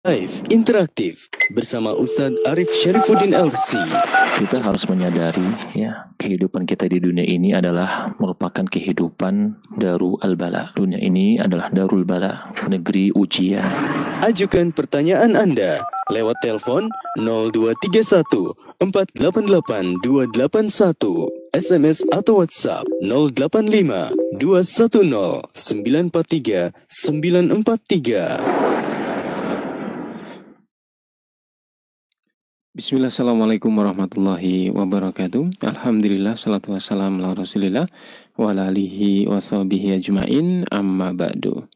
Live interaktif bersama Ustadz Arif Syarifuddin LC. Kita harus menyadari ya kehidupan kita di dunia ini adalah merupakan kehidupan daru al bala. Dunia ini adalah darul bala, negeri ujian. Ajukan pertanyaan Anda lewat telepon 0231 488 281, SMS atau WhatsApp 085 210 943 943. Bismillah, Assalamualaikum warahmatullahi wabarakatuh. Alhamdulillah, salatu wassalam la rasulillah Walalihi ala ajma'in amma ba'du.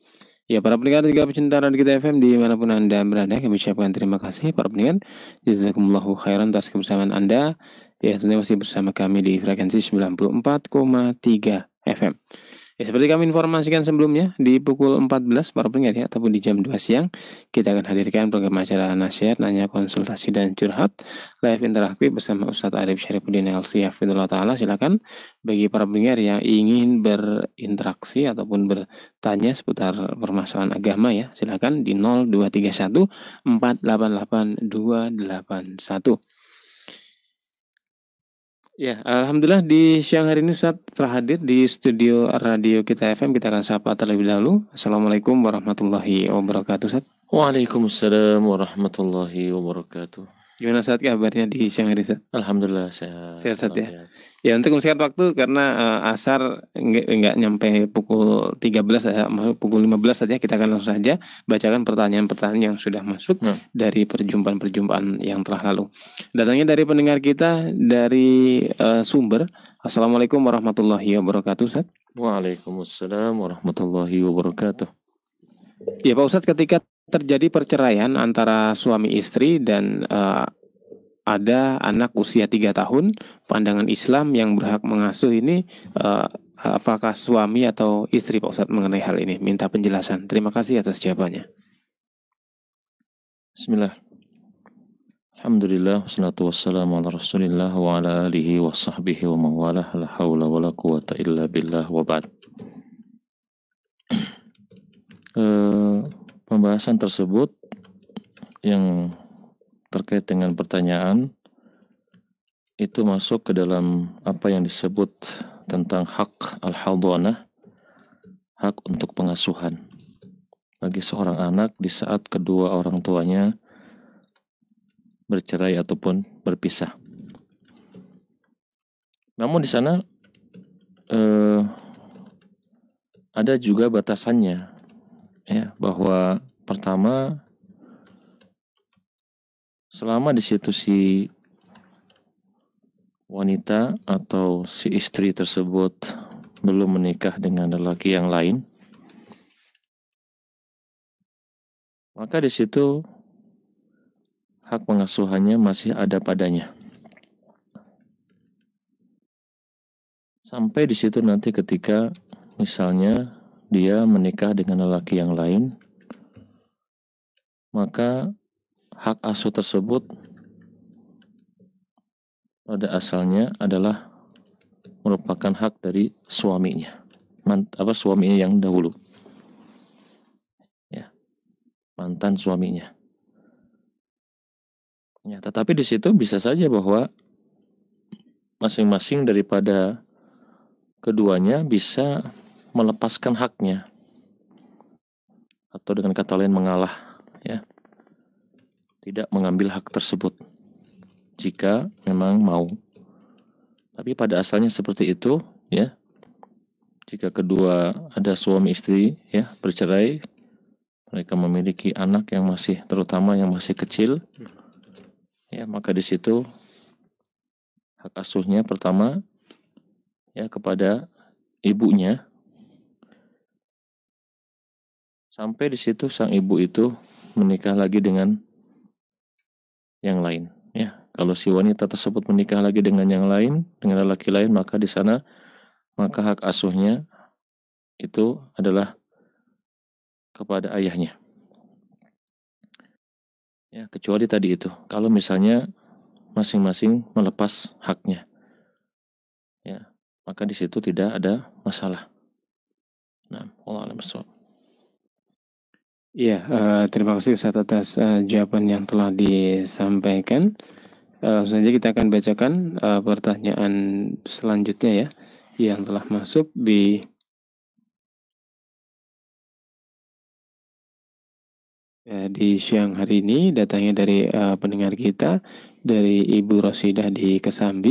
Ya, para pendengar juga pecinta Radio Kita FM dimanapun Anda berada, kami ucapkan terima kasih para pendengar. Jazakumullahu khairan atas kebersamaan Anda. Ya, tentunya masih bersama kami di frekuensi 94,3 FM. Ya, seperti kami informasikan sebelumnya, di pukul 14 para pendengar ya, ataupun di jam 2 siang, kita akan hadirkan program acara nasihat, nanya konsultasi dan curhat live interaktif bersama Ustadz Arif Syarifuddin LC Hafidullah Ta'ala. Silakan bagi para pendengar yang ingin berinteraksi ataupun bertanya seputar permasalahan agama ya, silakan di 0231 488 281. Ya, alhamdulillah di siang hari ini saat telah hadir di studio radio kita FM kita akan sapa terlebih dahulu. Assalamualaikum warahmatullahi wabarakatuh. Waalaikumsalam warahmatullahi wabarakatuh. Gimana saat kabarnya di siang hari saat? Alhamdulillah sehat. Sehat sehat ya. Ya untuk mengisikan waktu karena uh, asar nggak nyampe pukul 13 ya, masuk pukul 15 saja kita akan langsung saja bacakan pertanyaan-pertanyaan yang sudah masuk hmm. dari perjumpaan-perjumpaan yang telah lalu. Datangnya dari pendengar kita dari uh, sumber. Assalamualaikum warahmatullahi wabarakatuh Sat. Waalaikumsalam warahmatullahi wabarakatuh. Ya Pak Ustadz ketika terjadi perceraian antara suami istri dan uh, ada anak usia tiga tahun, pandangan Islam yang berhak mengasuh ini uh, apakah suami atau istri Pak Ustadz mengenai hal ini? Minta penjelasan. Terima kasih atas jawabannya. Bismillah. Alhamdulillah wassalatu wassalamu ala Rasulillah wa ala alihi wa sahbihi wa mawalah la hawla wa la quwata illa billah wa ba'd. uh, pembahasan tersebut yang terkait dengan pertanyaan itu masuk ke dalam apa yang disebut tentang hak al hadwana hak untuk pengasuhan bagi seorang anak di saat kedua orang tuanya bercerai ataupun berpisah. Namun di sana eh, ada juga batasannya ya bahwa pertama selama di situ si wanita atau si istri tersebut belum menikah dengan lelaki yang lain maka di situ hak pengasuhannya masih ada padanya sampai di situ nanti ketika misalnya dia menikah dengan lelaki yang lain, maka hak asuh tersebut pada asalnya adalah merupakan hak dari suaminya. Mant apa suaminya yang dahulu. Ya. Mantan suaminya. Ya, tetapi di situ bisa saja bahwa masing-masing daripada keduanya bisa melepaskan haknya atau dengan kata lain mengalah ya tidak mengambil hak tersebut jika memang mau tapi pada asalnya seperti itu ya jika kedua ada suami istri ya bercerai mereka memiliki anak yang masih terutama yang masih kecil ya maka di situ hak asuhnya pertama ya kepada ibunya Sampai di situ sang ibu itu menikah lagi dengan yang lain. Ya, kalau si wanita tersebut menikah lagi dengan yang lain, dengan laki lain, maka di sana maka hak asuhnya itu adalah kepada ayahnya. Ya, kecuali tadi itu. Kalau misalnya masing-masing melepas haknya. Ya, maka di situ tidak ada masalah. Nah, Allah alam Iya, uh, terima kasih Ustaz atas uh, jawaban yang telah disampaikan. Uh, saja kita akan bacakan uh, pertanyaan selanjutnya ya yang telah masuk di ya, di siang hari ini datangnya dari uh, pendengar kita dari Ibu Rosidah di Kesambi.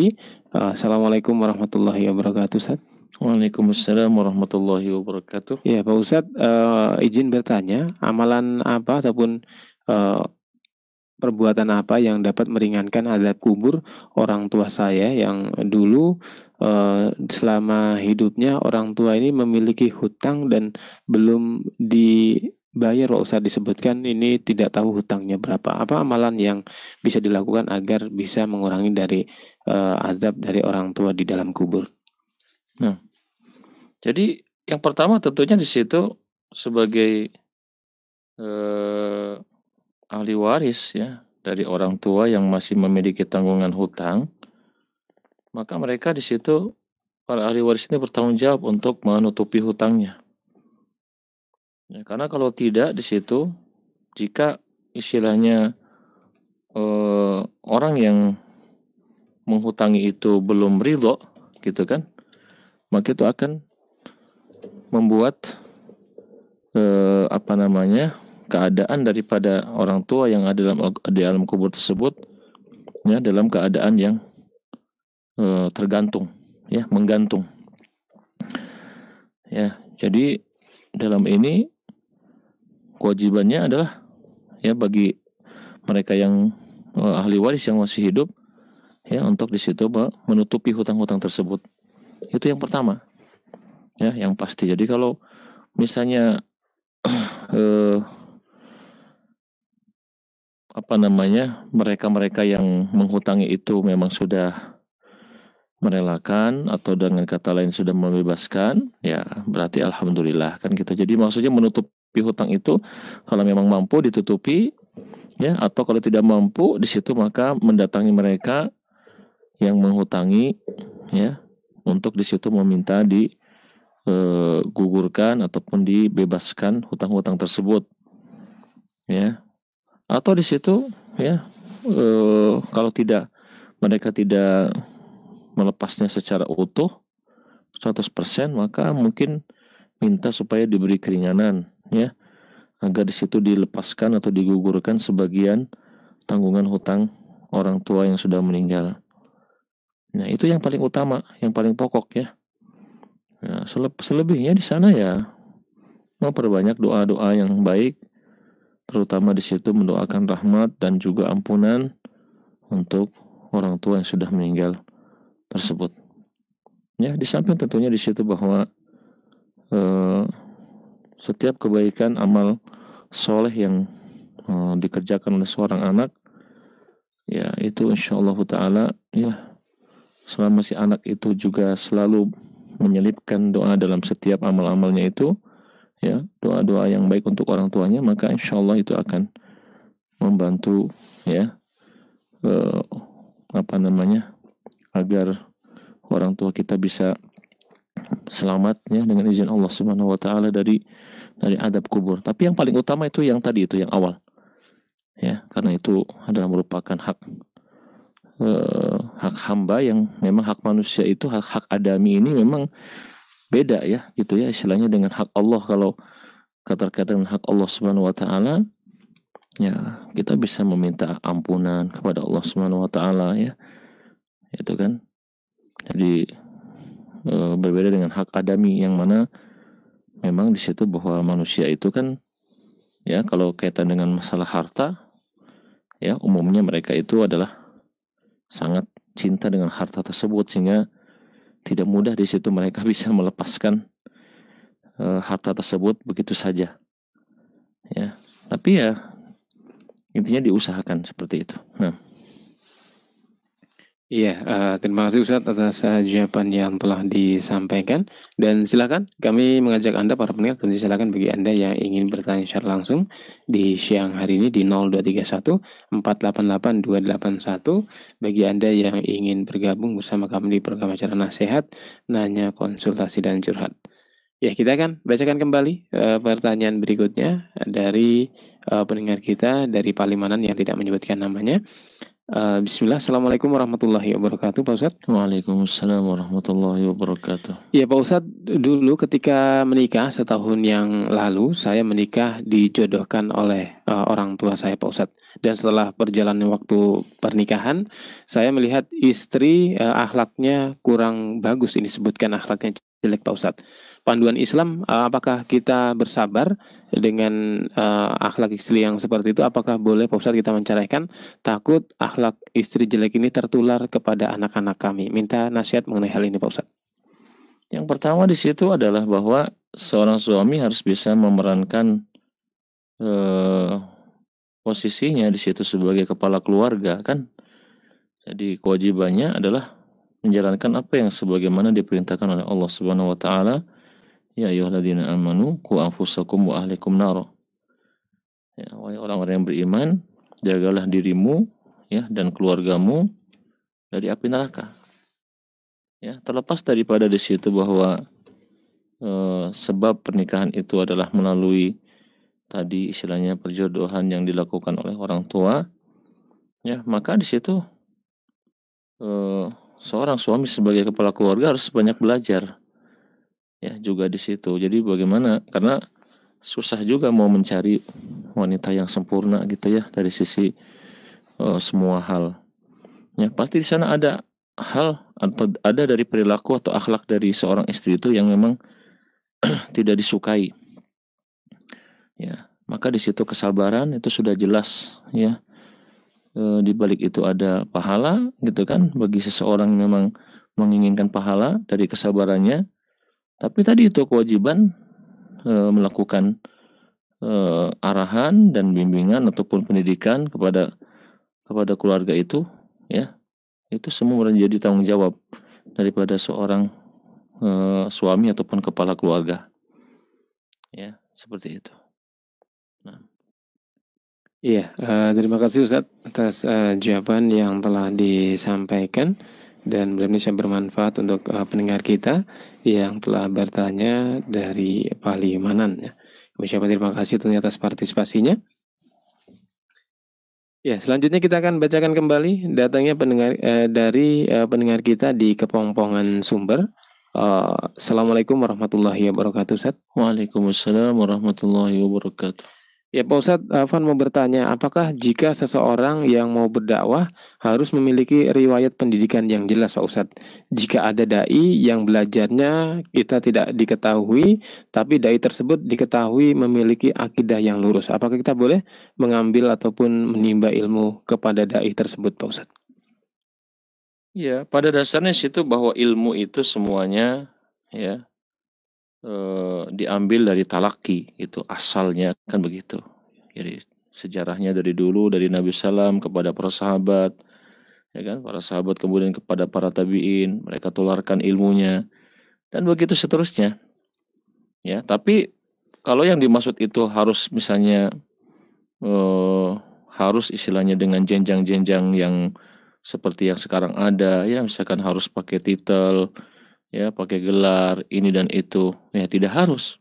Uh, Assalamualaikum warahmatullahi wabarakatuh. Ustaz. Waalaikumsalam warahmatullahi wabarakatuh. Ya, Pak Ustadz, uh, izin bertanya, amalan apa ataupun uh, perbuatan apa yang dapat meringankan azab kubur orang tua saya yang dulu uh, selama hidupnya orang tua ini memiliki hutang dan belum dibayar Pak Ustadz disebutkan ini tidak tahu hutangnya berapa. Apa amalan yang bisa dilakukan agar bisa mengurangi dari uh, azab dari orang tua di dalam kubur? Nah, jadi yang pertama tentunya di situ sebagai eh, ahli waris ya dari orang tua yang masih memiliki tanggungan hutang, maka mereka di situ para ahli waris ini bertanggung jawab untuk menutupi hutangnya. Ya, karena kalau tidak di situ, jika istilahnya eh, orang yang menghutangi itu belum ridho, gitu kan, maka itu akan membuat eh, apa namanya keadaan daripada orang tua yang ada dalam di alam kubur tersebut ya dalam keadaan yang eh, tergantung ya menggantung ya jadi dalam ini kewajibannya adalah ya bagi mereka yang eh, ahli waris yang masih hidup ya untuk di situ menutupi hutang-hutang tersebut itu yang pertama ya yang pasti. Jadi kalau misalnya eh, apa namanya mereka-mereka yang menghutangi itu memang sudah merelakan atau dengan kata lain sudah membebaskan, ya berarti alhamdulillah kan gitu. Jadi maksudnya menutupi hutang itu kalau memang mampu ditutupi ya atau kalau tidak mampu di situ maka mendatangi mereka yang menghutangi ya untuk di situ meminta di Eh, gugurkan ataupun dibebaskan hutang-hutang tersebut ya atau di situ ya e, kalau tidak mereka tidak melepasnya secara utuh 100% maka mungkin minta supaya diberi keringanan ya agar di situ dilepaskan atau digugurkan sebagian tanggungan hutang orang tua yang sudah meninggal. Nah, itu yang paling utama, yang paling pokok ya. Ya, selebihnya di sana ya mau perbanyak doa-doa yang baik, terutama di situ mendoakan rahmat dan juga ampunan untuk orang tua yang sudah meninggal tersebut. Ya, di samping tentunya di situ bahwa eh, setiap kebaikan amal soleh yang eh, dikerjakan oleh seorang anak, ya itu insya Allah taala ya selama si anak itu juga selalu menyelipkan doa dalam setiap amal-amalnya itu, ya doa-doa yang baik untuk orang tuanya, maka insya Allah itu akan membantu ya eh, apa namanya agar orang tua kita bisa selamatnya dengan izin Allah Subhanahu wa taala dari dari adab kubur. Tapi yang paling utama itu yang tadi itu yang awal. Ya, karena itu adalah merupakan hak eh, hak hamba yang memang hak manusia itu hak hak adami ini memang beda ya gitu ya istilahnya dengan hak Allah kalau kata-kata dengan hak Allah Subhanahu wa taala ya kita bisa meminta ampunan kepada Allah Subhanahu wa taala ya itu kan jadi e, berbeda dengan hak adami yang mana memang di situ bahwa manusia itu kan ya kalau kaitan dengan masalah harta ya umumnya mereka itu adalah sangat cinta dengan harta tersebut sehingga tidak mudah di situ mereka bisa melepaskan e, harta tersebut begitu saja. Ya, tapi ya intinya diusahakan seperti itu. Nah, Iya, uh, terima kasih Ustadz atas jawaban yang telah disampaikan. Dan silakan kami mengajak Anda para pendengar, tentu silakan bagi Anda yang ingin bertanya secara langsung di siang hari ini di 0231 488 281. Bagi Anda yang ingin bergabung bersama kami di program acara nasihat, nanya, konsultasi, dan curhat. Ya, kita akan bacakan kembali uh, pertanyaan berikutnya dari uh, pendengar kita dari Palimanan yang tidak menyebutkan namanya. Eh, bismillah, Assalamualaikum warahmatullahi wabarakatuh Pak Ustadz Waalaikumsalam warahmatullahi wabarakatuh Iya, Pak Ustadz, dulu ketika menikah setahun yang lalu Saya menikah dijodohkan oleh uh, orang tua saya Pak Ustadz Dan setelah perjalanan waktu pernikahan Saya melihat istri uh, eh, akhlaknya kurang bagus Ini sebutkan ahlaknya jelek Pak Ustadz. Panduan Islam, eh, apakah kita bersabar dengan uh, akhlak istri yang seperti itu? Apakah boleh Pak Ustadz kita menceraikan? Takut akhlak istri jelek ini tertular kepada anak-anak kami. Minta nasihat mengenai hal ini Pak Ustadz. Yang pertama di situ adalah bahwa seorang suami harus bisa memerankan eh, posisinya di situ sebagai kepala keluarga kan. Jadi kewajibannya adalah menjalankan apa yang sebagaimana diperintahkan oleh Allah Subhanahu wa taala ya ayyuhalladzina amanu qu anfusakum wa ahlikum nar ya wahai orang-orang yang beriman jagalah dirimu ya dan keluargamu dari api neraka ya terlepas daripada di situ bahwa e, sebab pernikahan itu adalah melalui tadi istilahnya perjodohan yang dilakukan oleh orang tua ya maka di situ e, seorang suami sebagai kepala keluarga harus banyak belajar ya juga di situ jadi bagaimana karena susah juga mau mencari wanita yang sempurna gitu ya dari sisi uh, semua hal ya pasti di sana ada hal atau ada dari perilaku atau akhlak dari seorang istri itu yang memang tidak disukai ya maka di situ kesabaran itu sudah jelas ya e, di balik itu ada pahala gitu kan hmm. bagi seseorang yang memang menginginkan pahala dari kesabarannya tapi tadi itu kewajiban e, melakukan e, arahan dan bimbingan ataupun pendidikan kepada kepada keluarga itu ya itu semua menjadi tanggung jawab daripada seorang e, suami ataupun kepala keluarga ya seperti itu Iya, uh, terima kasih Ustadz atas uh, jawaban yang telah disampaikan dan benar mudahan bermanfaat untuk uh, pendengar kita yang telah bertanya dari Palimanan. Ya. Ucapan terima kasih tentunya atas partisipasinya. Ya, selanjutnya kita akan bacakan kembali datangnya pendengar eh, dari eh, pendengar kita di Kepongpongan Sumber. Uh, Assalamualaikum warahmatullahi wabarakatuh. Ustaz. Waalaikumsalam warahmatullahi wabarakatuh. Ya Pak Ustadz, Afan mau bertanya, apakah jika seseorang yang mau berdakwah harus memiliki riwayat pendidikan yang jelas Pak Ustadz? Jika ada da'i yang belajarnya kita tidak diketahui, tapi da'i tersebut diketahui memiliki akidah yang lurus. Apakah kita boleh mengambil ataupun menimba ilmu kepada da'i tersebut Pak Ustadz? Ya, pada dasarnya situ bahwa ilmu itu semuanya ya Eh, diambil dari talaki itu asalnya kan begitu. Jadi sejarahnya dari dulu dari Nabi Sallam kepada para sahabat, ya kan para sahabat kemudian kepada para tabiin mereka tularkan ilmunya dan begitu seterusnya. Ya tapi kalau yang dimaksud itu harus misalnya eh, harus istilahnya dengan jenjang-jenjang yang seperti yang sekarang ada ya misalkan harus pakai titel ya pakai gelar ini dan itu ya tidak harus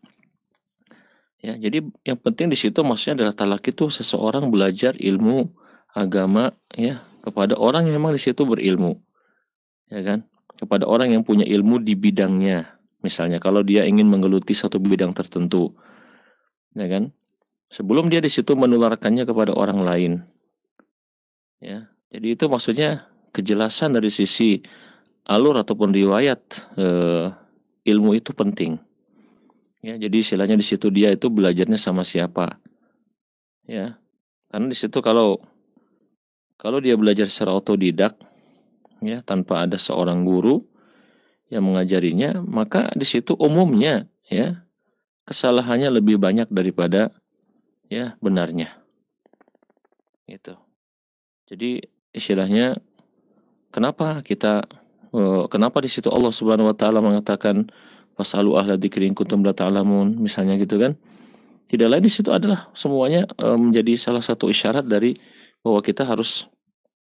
ya jadi yang penting di situ maksudnya adalah talak itu seseorang belajar ilmu agama ya kepada orang yang memang di situ berilmu ya kan kepada orang yang punya ilmu di bidangnya misalnya kalau dia ingin menggeluti satu bidang tertentu ya kan sebelum dia di situ menularkannya kepada orang lain ya jadi itu maksudnya kejelasan dari sisi alur ataupun riwayat eh, ilmu itu penting. Ya, jadi istilahnya di situ dia itu belajarnya sama siapa. Ya. Karena di situ kalau kalau dia belajar secara otodidak ya tanpa ada seorang guru yang mengajarinya, maka di situ umumnya ya kesalahannya lebih banyak daripada ya benarnya. Gitu. Jadi istilahnya kenapa kita Eh, kenapa di situ Allah Subhanahu wa taala mengatakan fasalu ahla dzikrin kuntum la ta'lamun misalnya gitu kan. Tidak lain di situ adalah semuanya eh, menjadi salah satu isyarat dari bahwa kita harus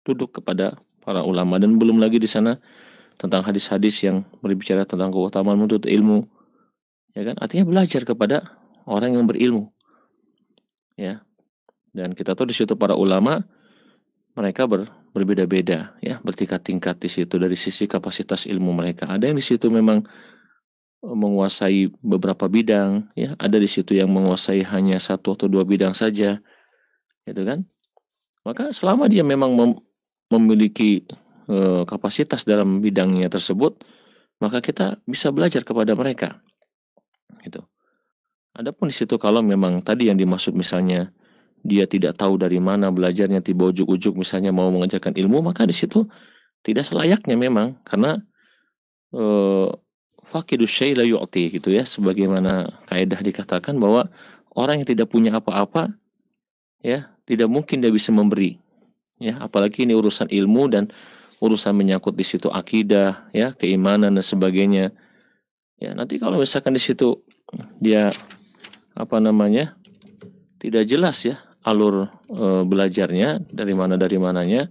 duduk kepada para ulama dan belum lagi di sana tentang hadis-hadis yang berbicara tentang keutamaan menuntut ilmu. Ya kan? Artinya belajar kepada orang yang berilmu. Ya. Dan kita tahu di situ para ulama mereka ber, berbeda-beda ya bertingkat-tingkat di situ dari sisi kapasitas ilmu mereka ada yang di situ memang e, menguasai beberapa bidang ya ada di situ yang menguasai hanya satu atau dua bidang saja gitu kan maka selama dia memang mem memiliki e, kapasitas dalam bidangnya tersebut maka kita bisa belajar kepada mereka gitu adapun di situ kalau memang tadi yang dimaksud misalnya dia tidak tahu dari mana belajarnya tiba ujuk-ujuk misalnya mau mengajarkan ilmu maka di situ tidak selayaknya memang karena eh, fakidu syai la yu'ti gitu ya sebagaimana kaidah dikatakan bahwa orang yang tidak punya apa-apa ya tidak mungkin dia bisa memberi ya apalagi ini urusan ilmu dan urusan menyangkut di situ akidah ya keimanan dan sebagainya ya nanti kalau misalkan di situ dia apa namanya tidak jelas ya alur e, belajarnya dari mana dari mananya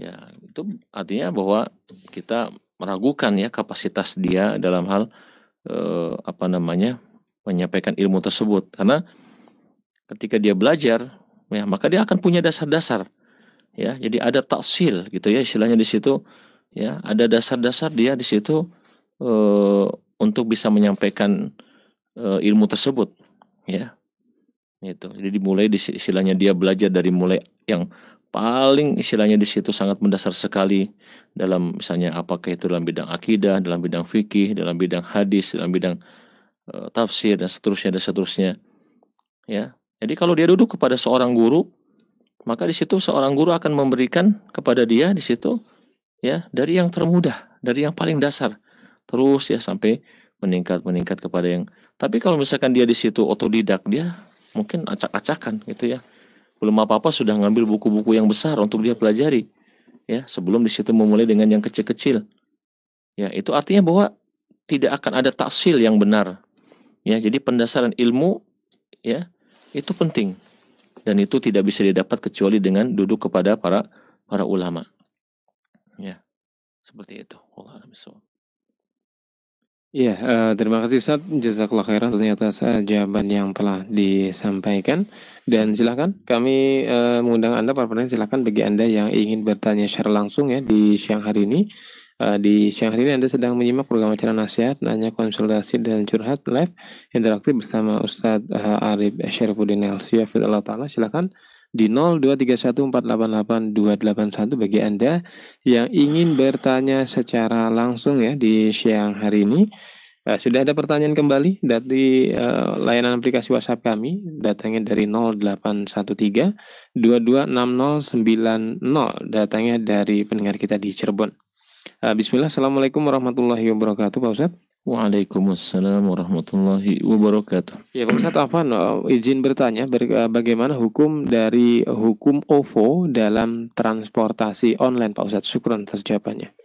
ya itu artinya bahwa kita meragukan ya kapasitas dia dalam hal e, apa namanya menyampaikan ilmu tersebut karena ketika dia belajar ya maka dia akan punya dasar-dasar ya jadi ada taksil gitu ya istilahnya di situ ya ada dasar-dasar dia di situ e, untuk bisa menyampaikan e, ilmu tersebut ya Gitu. Jadi dimulai di istilahnya dia belajar dari mulai yang paling istilahnya di situ sangat mendasar sekali dalam misalnya apakah itu dalam bidang akidah, dalam bidang fikih, dalam bidang hadis, dalam bidang e, tafsir dan seterusnya dan seterusnya. Ya. Jadi kalau dia duduk kepada seorang guru, maka di situ seorang guru akan memberikan kepada dia di situ ya dari yang termudah, dari yang paling dasar terus ya sampai meningkat meningkat kepada yang tapi kalau misalkan dia di situ otodidak dia mungkin acak-acakan gitu ya belum apa-apa sudah ngambil buku-buku yang besar untuk dia pelajari ya sebelum di situ memulai dengan yang kecil-kecil ya itu artinya bahwa tidak akan ada taksil yang benar ya jadi pendasaran ilmu ya itu penting dan itu tidak bisa didapat kecuali dengan duduk kepada para para ulama ya seperti itu Allah Iya, uh, terima kasih Ustaz, jazakallah khairan atas, jawaban yang telah disampaikan dan silahkan kami, uh, mengundang Anda para penanya silahkan bagi Anda yang ingin bertanya secara langsung ya di siang hari ini, Uh, di siang hari ini Anda sedang menyimak program acara nasihat, nanya, konsultasi, dan curhat live interaktif bersama Ustaz, uh, Arif Syarifuddin Al-Husayfi taala, silahkan di 0231488281 bagi Anda yang ingin bertanya secara langsung ya di siang hari ini. Uh, sudah ada pertanyaan kembali dari uh, layanan aplikasi WhatsApp kami datangnya dari 0813226090 datangnya dari pendengar kita di Cirebon. Uh, Bismillah, Assalamualaikum warahmatullahi wabarakatuh Pak Ustadz. Waalaikumsalam warahmatullahi wabarakatuh. Ya, Pak Ustadz Afan, eh, izin bertanya eh, bagaimana hukum dari hukum OVO dalam transportasi online Pak Ustadz? Syukran atas jawabannya.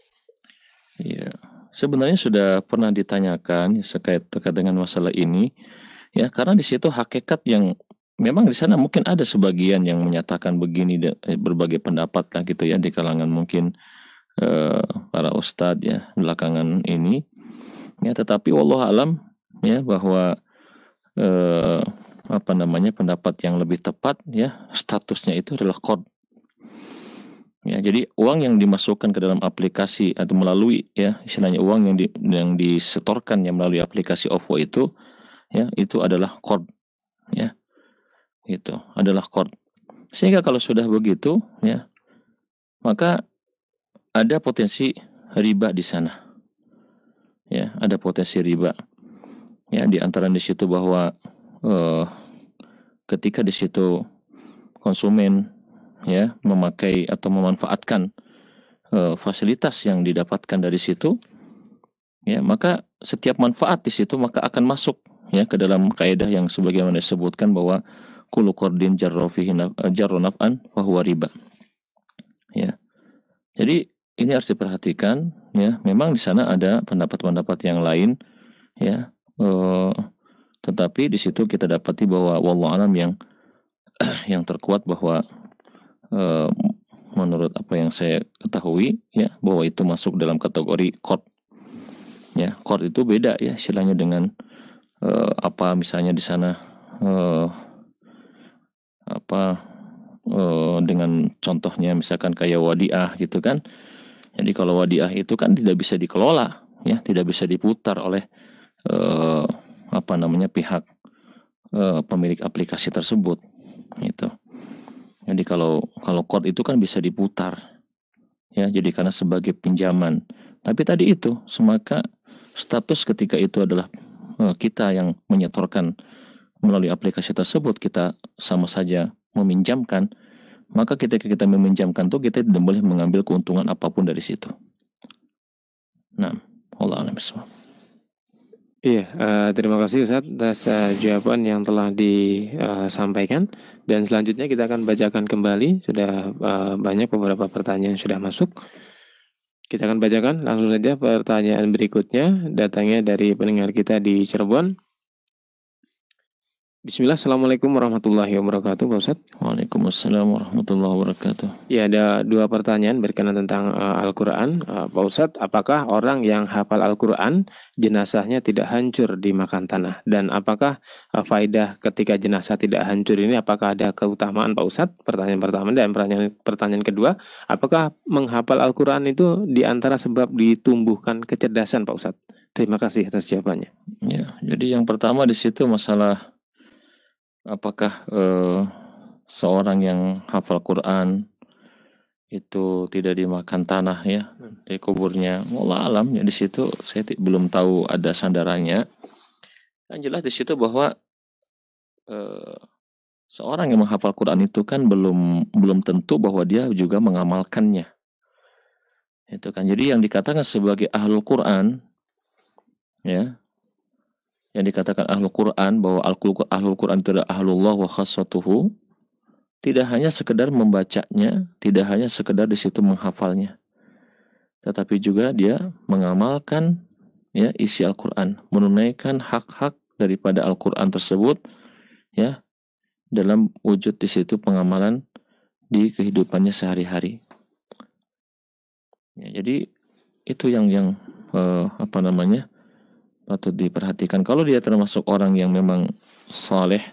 Ya, sebenarnya sudah pernah ditanyakan terkait terkait dengan masalah ini. Ya, karena di situ hakikat yang memang di sana mungkin ada sebagian yang menyatakan begini eh, berbagai pendapat lah gitu ya di kalangan mungkin eh, para ustadz ya belakangan ini ya tetapi Allah alam ya bahwa eh, apa namanya pendapat yang lebih tepat ya statusnya itu adalah kod ya jadi uang yang dimasukkan ke dalam aplikasi atau melalui ya istilahnya uang yang di, yang disetorkan yang melalui aplikasi OVO itu ya itu adalah kod ya itu adalah kod sehingga kalau sudah begitu ya maka ada potensi riba di sana ya ada potensi riba ya di antara di situ bahwa eh, ketika di situ konsumen ya memakai atau memanfaatkan eh, fasilitas yang didapatkan dari situ ya maka setiap manfaat di situ maka akan masuk ya ke dalam kaidah yang sebagaimana disebutkan bahwa kulu kordin jarronafan eh, fahuwa riba ya jadi ini harus diperhatikan ya memang di sana ada pendapat-pendapat yang lain ya eh, tetapi di situ kita dapati bahwa Wallahualam alam yang yang terkuat bahwa eh, menurut apa yang saya ketahui ya bahwa itu masuk dalam kategori kod ya kod itu beda ya istilahnya dengan eh, apa misalnya di sana apa dengan contohnya misalkan kayak wadiah gitu kan jadi kalau wadiah itu kan tidak bisa dikelola, ya tidak bisa diputar oleh eh, apa namanya pihak eh, pemilik aplikasi tersebut, gitu. Jadi kalau kalau kod itu kan bisa diputar, ya. Jadi karena sebagai pinjaman. Tapi tadi itu semaka status ketika itu adalah eh, kita yang menyetorkan melalui aplikasi tersebut kita sama saja meminjamkan maka ketika kita meminjamkan itu kita tidak boleh mengambil keuntungan apapun dari situ. Nah, Allah alam Iya, uh, terima kasih Ustaz atas uh, jawaban yang telah disampaikan eh, dan selanjutnya kita akan bacakan kembali sudah uh, banyak beberapa pertanyaan sudah masuk. Kita akan bacakan langsung saja pertanyaan berikutnya datangnya dari pendengar kita di Cirebon. Bismillah, Assalamualaikum warahmatullahi wabarakatuh, Pak Ustadz. Waalaikumsalam warahmatullahi wabarakatuh. Ya, ada dua pertanyaan berkenaan tentang uh, Al-Quran. Uh, Pak Ustadz, apakah orang yang hafal Al-Quran, jenazahnya tidak hancur di makan tanah? Dan apakah uh, eh, faidah ketika jenazah tidak hancur ini, apakah ada keutamaan Pak Ustadz? Pertanyaan pertama. Dan pertanyaan, pertanyaan kedua, apakah menghafal Al-Quran itu di antara sebab ditumbuhkan kecerdasan Pak Ustadz? Terima kasih atas jawabannya. Ya, jadi yang pertama di situ masalah apakah uh, seorang yang hafal Quran itu tidak dimakan tanah ya hmm. di kuburnya. mula alam ya di situ saya belum tahu ada sandarannya. Yang jelas di situ bahwa eh, seorang yang menghafal Quran itu kan belum belum tentu bahwa dia juga mengamalkannya. Itu kan. Jadi yang dikatakan sebagai ahlul Quran ya yang dikatakan ahlul Quran bahwa ahlul Quran itu adalah ahlullah wa khassatuhu tidak hanya sekedar membacanya, tidak hanya sekedar di situ menghafalnya. Tetapi juga dia mengamalkan ya isi Al-Qur'an, menunaikan hak-hak daripada Al-Qur'an tersebut ya dalam wujud di situ pengamalan di kehidupannya sehari-hari. Ya, jadi itu yang yang eh, apa namanya? patut diperhatikan. Kalau dia termasuk orang yang memang saleh,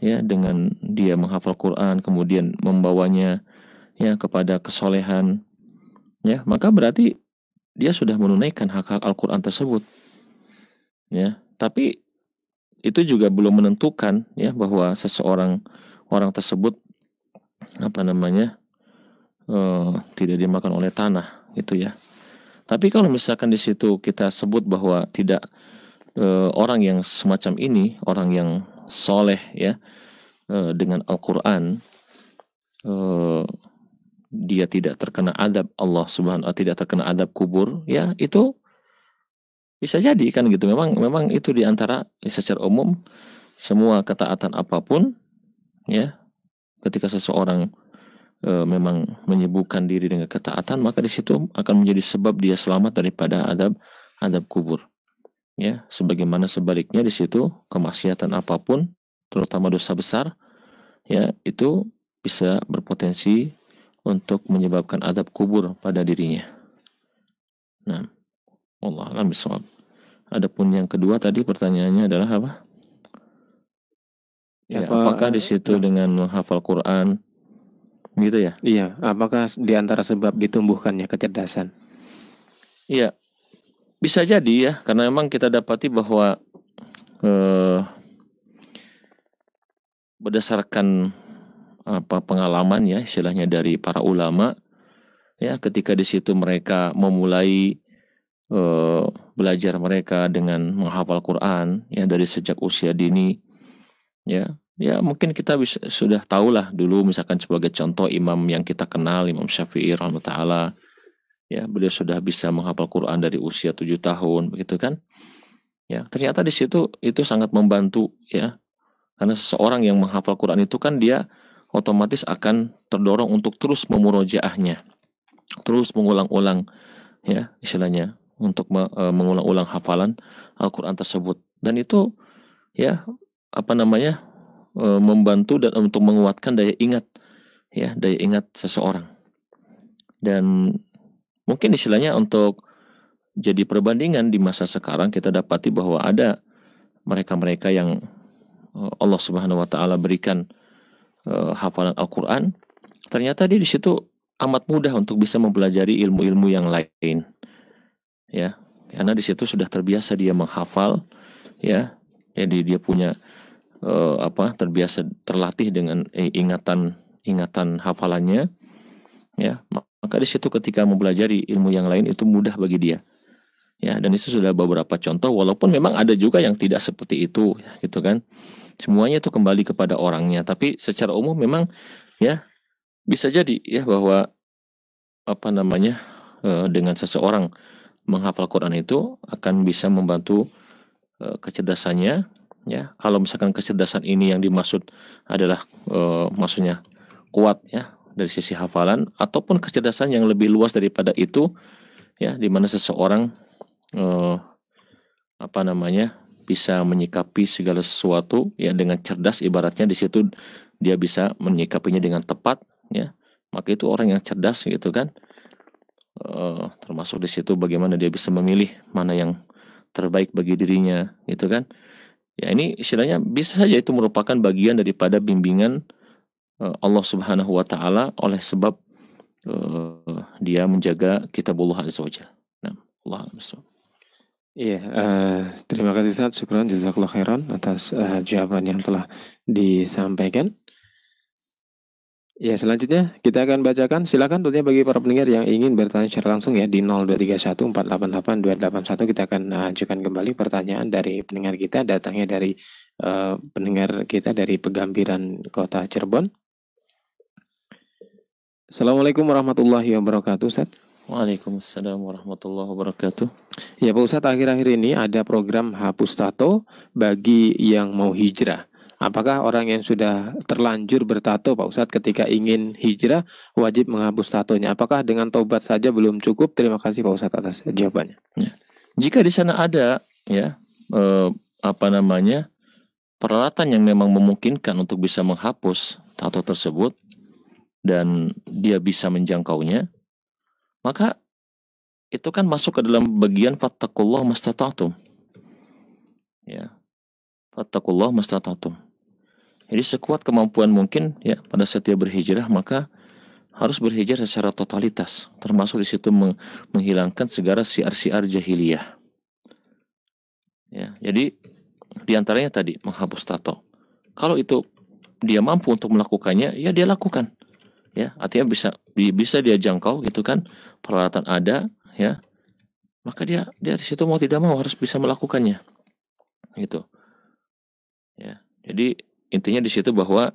ya dengan dia menghafal Quran, kemudian membawanya ya kepada kesolehan, ya maka berarti dia sudah menunaikan hak-hak Al-Quran tersebut, ya. Tapi itu juga belum menentukan ya bahwa seseorang orang tersebut apa namanya uh, tidak dimakan oleh tanah gitu ya tapi kalau misalkan di situ kita sebut bahwa tidak e, orang yang semacam ini, orang yang soleh ya e, dengan Al-Qur'an e, dia tidak terkena adab Allah Subhanahu wa tidak terkena adab kubur, ya itu bisa jadi kan gitu. Memang memang itu diantara antara secara umum semua ketaatan apapun ya ketika seseorang e, memang menyibukkan diri dengan ketaatan maka di situ akan menjadi sebab dia selamat daripada adab adab kubur ya sebagaimana sebaliknya di situ kemaksiatan apapun terutama dosa besar ya itu bisa berpotensi untuk menyebabkan adab kubur pada dirinya nah Allah alam bisawab adapun yang kedua tadi pertanyaannya adalah apa ya, apakah di situ ya. dengan menghafal Quran Gitu ya? Iya. Apakah diantara sebab ditumbuhkannya kecerdasan? Iya. Bisa jadi ya, karena memang kita dapati bahwa eh, berdasarkan apa pengalaman ya istilahnya dari para ulama ya ketika di situ mereka memulai eh, belajar mereka dengan menghafal Quran ya dari sejak usia dini ya Ya mungkin kita bisa, sudah lah dulu misalkan sebagai contoh imam yang kita kenal Imam Syafi'i ta'ala ya beliau sudah bisa menghafal Quran dari usia tujuh tahun begitu kan ya ternyata di situ itu sangat membantu ya karena seseorang yang menghafal Quran itu kan dia otomatis akan terdorong untuk terus memurojaahnya terus mengulang-ulang ya istilahnya untuk e, mengulang-ulang hafalan Al-Quran tersebut dan itu ya apa namanya E, membantu dan untuk menguatkan daya ingat ya daya ingat seseorang dan mungkin istilahnya untuk jadi perbandingan di masa sekarang kita dapati bahwa ada mereka-mereka yang e, Allah Subhanahu wa taala berikan e, hafalan Al-Qur'an ternyata dia di situ amat mudah untuk bisa mempelajari ilmu-ilmu yang lain ya karena di situ sudah terbiasa dia menghafal ya jadi dia punya uh, apa terbiasa terlatih dengan eh, ingatan ingatan hafalannya ya maka di situ ketika mempelajari ilmu yang lain itu mudah bagi dia ya dan itu sudah beberapa contoh walaupun memang ada juga yang tidak seperti itu ya, gitu kan semuanya itu kembali kepada orangnya tapi secara umum memang ya bisa jadi ya bahwa apa namanya uh, dengan seseorang menghafal Quran itu akan bisa membantu eh, kecerdasannya ya kalau misalkan kecerdasan ini yang dimaksud adalah e, maksudnya kuat ya dari sisi hafalan ataupun kecerdasan yang lebih luas daripada itu ya di mana seseorang e, apa namanya bisa menyikapi segala sesuatu ya dengan cerdas ibaratnya di situ dia bisa menyikapinya dengan tepat ya maka itu orang yang cerdas gitu kan e, termasuk di situ bagaimana dia bisa memilih mana yang terbaik bagi dirinya gitu kan Ya ini istilahnya bisa saja itu merupakan bagian daripada bimbingan eh, Allah Subhanahu wa taala oleh sebab uh, dia menjaga kitabullah azza wajalla. Nah, Allah Iya, uh, terima kasih Ustaz. Syukran jazakallah khairan atas uh, jawaban yang telah disampaikan. Ya, selanjutnya kita akan bacakan. Silakan tentunya bagi para pendengar yang ingin bertanya secara langsung ya di 0231488281 kita akan eh, ajukan kembali pertanyaan dari pendengar kita datangnya dari uh, pendengar kita dari Pegambiran Kota Cirebon. Assalamualaikum warahmatullahi wabarakatuh, Ustaz. Waalaikumsalam warahmatullahi wabarakatuh. Ya, Pak Ustaz, akhir-akhir ini ada program hapus tato bagi yang mau hijrah. Apakah orang yang sudah terlanjur bertato Pak Ustadz ketika ingin hijrah wajib menghapus tatonya? Apakah dengan taubat saja belum cukup? Terima kasih Pak Ustadz atas jawabannya. Ya. Jika di sana ada ya eh, apa namanya peralatan yang memang memungkinkan untuk bisa menghapus tato tersebut dan dia bisa menjangkaunya, maka itu kan masuk ke dalam bagian fattakullah mastata'tum. Ya. Fattakullah mastata'tum. Jadi sekuat kemampuan mungkin ya pada setiap berhijrah maka harus berhijrah secara totalitas, termasuk di situ menghilangkan segala siar-siar jahiliyah. Ya, jadi diantaranya tadi menghapus tato. Kalau itu dia mampu untuk melakukannya, ya dia lakukan. Ya, artinya bisa bisa dia jangkau gitu kan, peralatan ada, ya. Maka dia dia di situ mau tidak mau harus bisa melakukannya. Gitu. Ya, jadi intinya di situ bahwa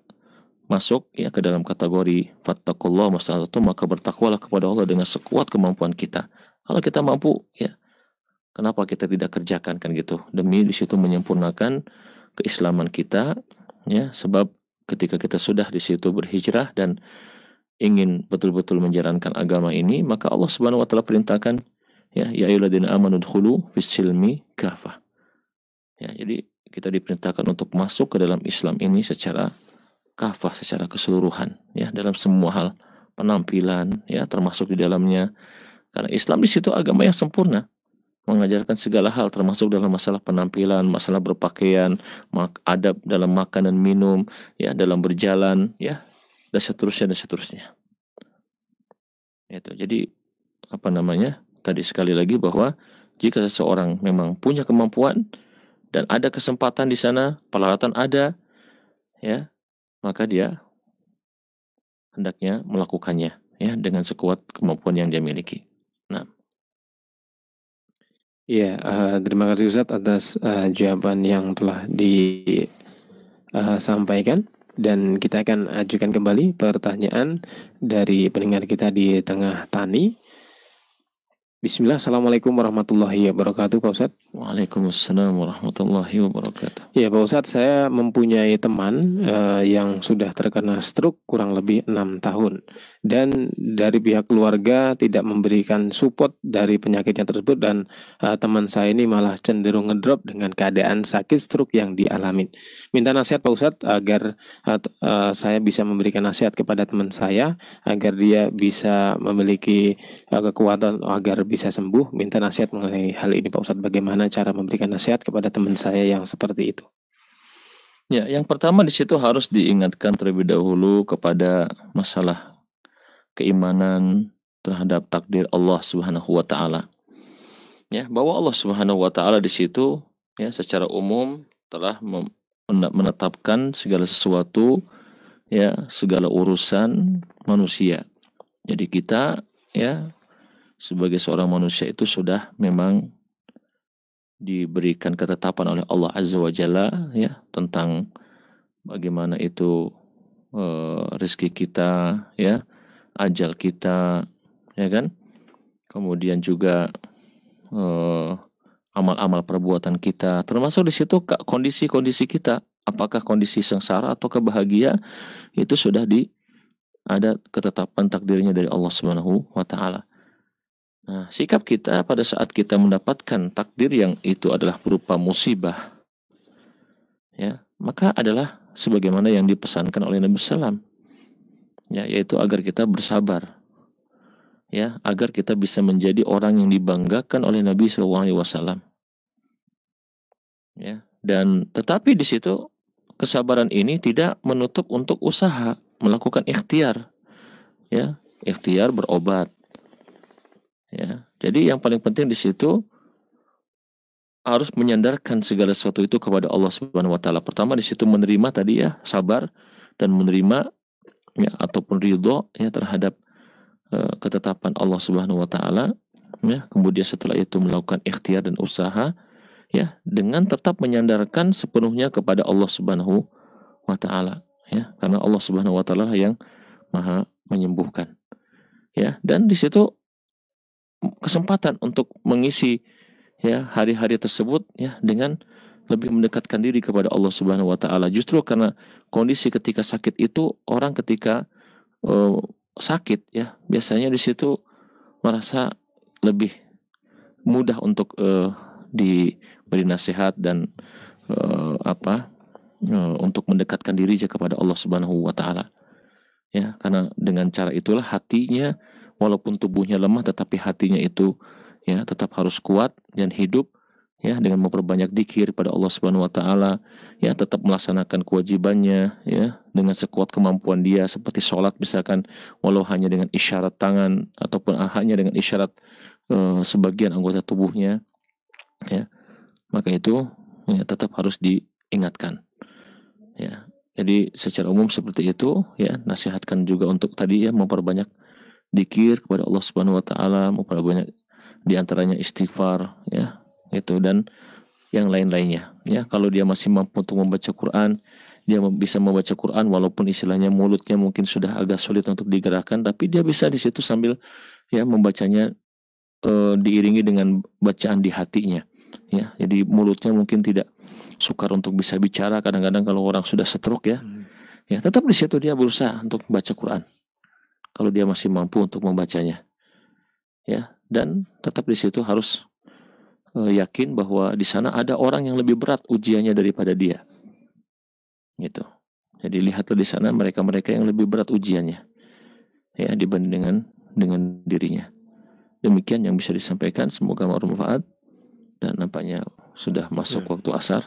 masuk ya ke dalam kategori fattakullah itu maka bertakwalah kepada Allah dengan sekuat kemampuan kita. Kalau kita mampu ya kenapa kita tidak kerjakan kan gitu demi di situ menyempurnakan keislaman kita ya sebab ketika kita sudah di situ berhijrah dan ingin betul-betul menjalankan agama ini maka Allah Subhanahu wa taala perintahkan ya ya ayyuhalladzina amanu dkhulu fis silmi kafah. Ya jadi kita diperintahkan untuk masuk ke dalam Islam ini secara kafah secara keseluruhan ya dalam semua hal penampilan ya termasuk di dalamnya karena Islam di situ agama yang sempurna mengajarkan segala hal termasuk dalam masalah penampilan, masalah berpakaian, adab dalam makan dan minum, ya dalam berjalan, ya dan seterusnya dan seterusnya. Itu. Jadi apa namanya? Tadi sekali lagi bahwa jika seseorang memang punya kemampuan, dan ada kesempatan di sana, peralatan ada, ya, maka dia hendaknya melakukannya ya dengan sekuat kemampuan yang dia miliki. Nah. Iya, uh, terima kasih Ustadz atas uh, jawaban yang telah disampaikan eh, dan kita akan ajukan kembali pertanyaan dari pendengar kita di tengah tani Bismillah, Assalamualaikum warahmatullahi wabarakatuh Pak Ustadz Waalaikumsalam warahmatullahi wabarakatuh Ya Pak Ustadz, saya mempunyai teman uh, yang sudah terkena stroke kurang lebih enam tahun Dan dari pihak keluarga tidak memberikan support dari penyakitnya tersebut Dan uh, teman saya ini malah cenderung ngedrop dengan keadaan sakit stroke yang dialami. Minta nasihat Pak Ustadz agar uh, uh, saya bisa memberikan nasihat kepada teman saya Agar dia bisa memiliki uh, kekuatan agar bisa sembuh, minta nasihat mengenai hal ini Pak Ustadz. Bagaimana cara memberikan nasihat kepada teman saya yang seperti itu? Ya, yang pertama di situ harus diingatkan terlebih dahulu kepada masalah keimanan terhadap takdir Allah Subhanahu wa taala. Ya, bahwa Allah Subhanahu wa taala di situ ya secara umum telah menetapkan segala sesuatu ya segala urusan manusia. Jadi kita ya sebagai seorang manusia itu sudah memang diberikan ketetapan oleh Allah Azza wa Jalla ya tentang bagaimana itu e, rezeki kita ya ajal kita ya kan kemudian juga eh, amal-amal perbuatan kita termasuk di situ kondisi-kondisi kita apakah kondisi sengsara atau kebahagia itu sudah di ada ketetapan takdirnya dari Allah Subhanahu wa taala Nah, sikap kita pada saat kita mendapatkan takdir yang itu adalah berupa musibah, ya, maka adalah sebagaimana yang dipesankan oleh Nabi Sallam, ya, yaitu agar kita bersabar, ya, agar kita bisa menjadi orang yang dibanggakan oleh Nabi SAW, ya, dan tetapi di situ kesabaran ini tidak menutup untuk usaha melakukan ikhtiar, ya, ikhtiar berobat Ya, jadi yang paling penting di situ harus menyandarkan segala sesuatu itu kepada Allah Subhanahu wa taala. Pertama di situ menerima tadi ya, sabar dan menerima ya ataupun ridho ya terhadap uh, ketetapan Allah Subhanahu wa taala. Ya, kemudian setelah itu melakukan ikhtiar dan usaha ya dengan tetap menyandarkan sepenuhnya kepada Allah Subhanahu wa taala ya karena Allah Subhanahu wa taala yang maha menyembuhkan. Ya, dan di situ kesempatan untuk mengisi ya hari-hari tersebut ya dengan lebih mendekatkan diri kepada Allah Subhanahu wa taala. Justru karena kondisi ketika sakit itu orang ketika uh, sakit ya biasanya di situ merasa lebih mudah untuk uh, diberi nasihat dan uh, apa uh, untuk mendekatkan diri kepada Allah Subhanahu wa taala. Ya, karena dengan cara itulah hatinya walaupun tubuhnya lemah tetapi hatinya itu ya tetap harus kuat dan hidup ya dengan memperbanyak dikir pada Allah Subhanahu wa taala ya tetap melaksanakan kewajibannya ya dengan sekuat kemampuan dia seperti sholat misalkan walau hanya dengan isyarat tangan ataupun hanya dengan isyarat uh, sebagian anggota tubuhnya ya maka itu ya, tetap harus diingatkan ya jadi secara umum seperti itu ya nasihatkan juga untuk tadi ya memperbanyak dikir kepada Allah Subhanahu wa taala, memperbanyak di antaranya istighfar ya, itu dan yang lain-lainnya ya. Kalau dia masih mampu untuk membaca Quran, dia bisa membaca Quran walaupun istilahnya mulutnya mungkin sudah agak sulit untuk digerakkan, tapi dia bisa di situ sambil ya membacanya e, diiringi dengan bacaan di hatinya ya. Jadi mulutnya mungkin tidak sukar untuk bisa bicara kadang-kadang kalau orang sudah setruk ya. Hmm. Ya, tetap di situ dia berusaha untuk baca Quran kalau dia masih mampu untuk membacanya. Ya, dan tetap di situ harus eh, yakin bahwa di sana ada orang yang lebih berat ujiannya daripada dia. Gitu. Jadi lihatlah di sana mereka-mereka yang lebih berat ujiannya. Ya, dibanding dengan dengan dirinya. Demikian yang bisa disampaikan, semoga bermanfaat dan nampaknya sudah masuk ya. waktu asar.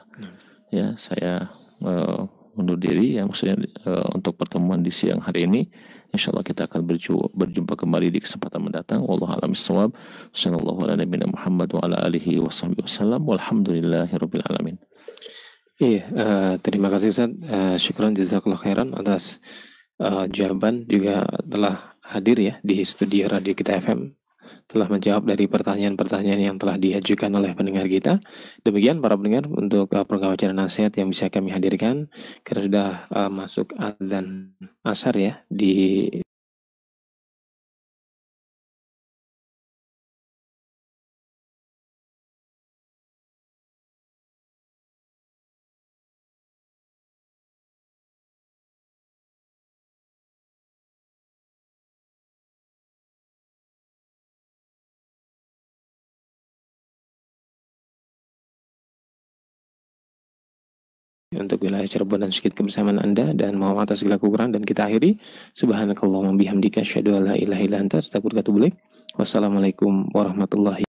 Iya. Ya, saya eh, undur diri ya maksudnya uh, untuk pertemuan di siang hari ini Insya Allah kita akan berjumpa, kembali di kesempatan mendatang wallahu alam bissawab sallallahu alaihi wasallam alamin Iya, uh, terima kasih Ustaz. Uh, syukran jazakallah khairan atas uh, jawaban juga telah hadir ya di studio radio kita FM telah menjawab dari pertanyaan-pertanyaan yang telah diajukan oleh pendengar kita. Demikian para pendengar untuk uh, program nasihat yang bisa kami hadirkan karena sudah uh, masuk azan asar ya di untuk wilayah Cirebon dan sedikit kebersamaan Anda dan mohon atas segala kekurangan dan kita akhiri subhanakallahumma bihamdika asyhadu an la ilaha illa anta wa atubu Wassalamualaikum warahmatullahi